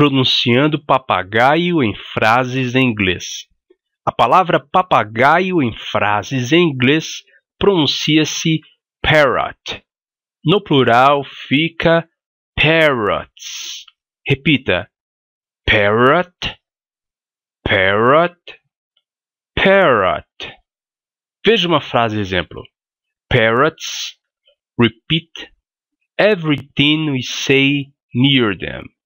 pronunciando papagaio em frases em inglês. A palavra papagaio em frases em inglês pronuncia-se parrot. No plural fica parrots. Repita: parrot, parrot, parrot. Veja uma frase exemplo. Parrots repeat everything we say near them.